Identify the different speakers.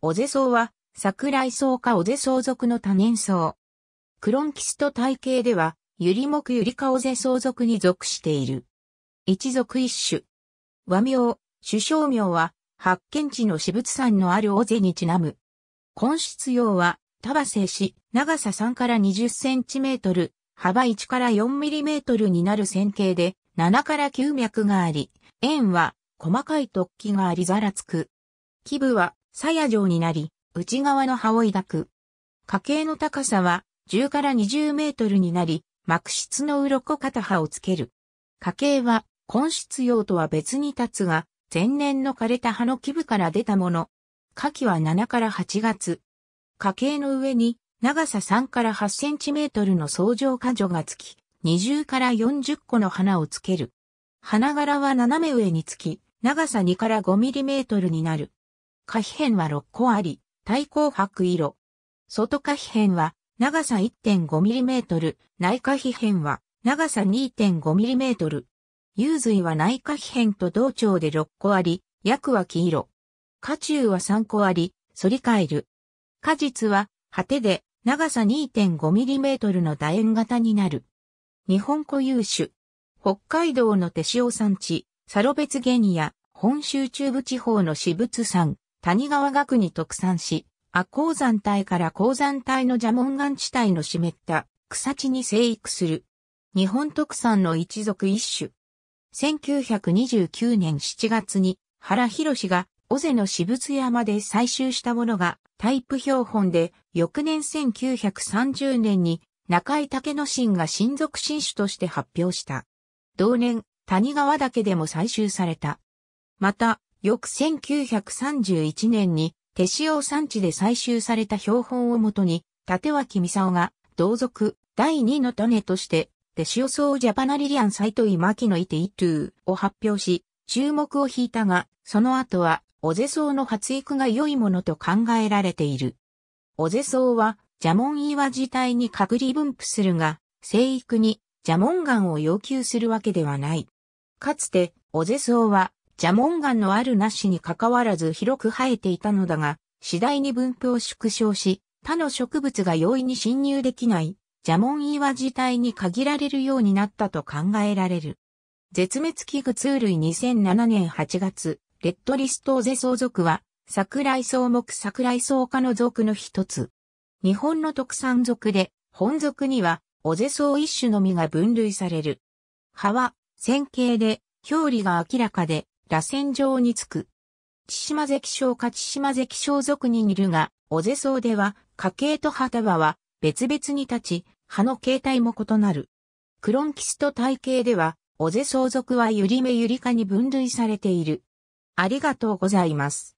Speaker 1: オゼウは、桜井草かオゼ相属の多年草。クロンキスト体系では、ユリ木ユリカオゼ相属に属している。一族一種。和名、首相名は、発見地の私物産のあるオゼにちなむ。根室用は、バセシ、長さ3から20センチメートル、幅1から4ミリメートルになる線形で、7から9脈があり、円は細かい突起がありざらつく。基部は鞘状になり、内側の葉を抱く。花茎の高さは10から20メートルになり、膜質の鱗片葉をつける。花茎は根質用とは別に立つが、前年の枯れた葉の基部から出たもの。花期は7から8月。花茎の上に長さ3から8センチメートルの相乗花樹がつき、20から40個の花をつける。花柄は斜め上につき、長さ2から5ミリメートルになる。下皮片は6個あり、対光白色。外下皮片は長さ 1.5mm、内可皮片は長さ 2.5mm。幽髄は内可皮片と同調で6個あり、薬は黄色。花中は3個あり、反り返る。果実は果てで長さ 2.5mm の楕円型になる。日本固有種。北海道の手塩産地、サロベツゲニア、本州中部地方の私物産、谷川学に特産し、亜鉱山帯から鉱山帯の蛇紋岩地帯の湿った草地に生育する。日本特産の一族一種。1929年7月に原博が尾瀬の私物山で採集したものがタイプ標本で翌年1930年に中井武之進が親族新種として発表した。同年、谷川岳でも採集された。また、翌1931年に手塩産地で採集された標本をもとに、立脇美沙が同族第2の種として、手塩草ジャパナリリアンサイトイマキノイテイトゥを発表し、注目を引いたが、その後は、オゼ草の発育が良いものと考えられている。オゼ草は、ジャモン岩自体に隔離分布するが、生育にジャモンを要求するわけではない。かつて、オゼ草は、蛇紋岩のあるなしに関わらず広く生えていたのだが、次第に分布を縮小し、他の植物が容易に侵入できない蛇紋岩自体に限られるようになったと考えられる。絶滅危惧通類2007年8月、レッドリストーゼウ族は、桜井草木桜井草科の属の一つ。日本の特産属で、本属には、オゼ草一種のみが分類される。葉は、線形で、表裏が明らかで、螺旋状につく。千島関小か千島関小属に似るが、尾瀬草では、家系と旗場は別々に立ち、葉の形態も異なる。クロンキスト体系では、尾瀬相続はユリメユリカに分類されている。ありがとうございます。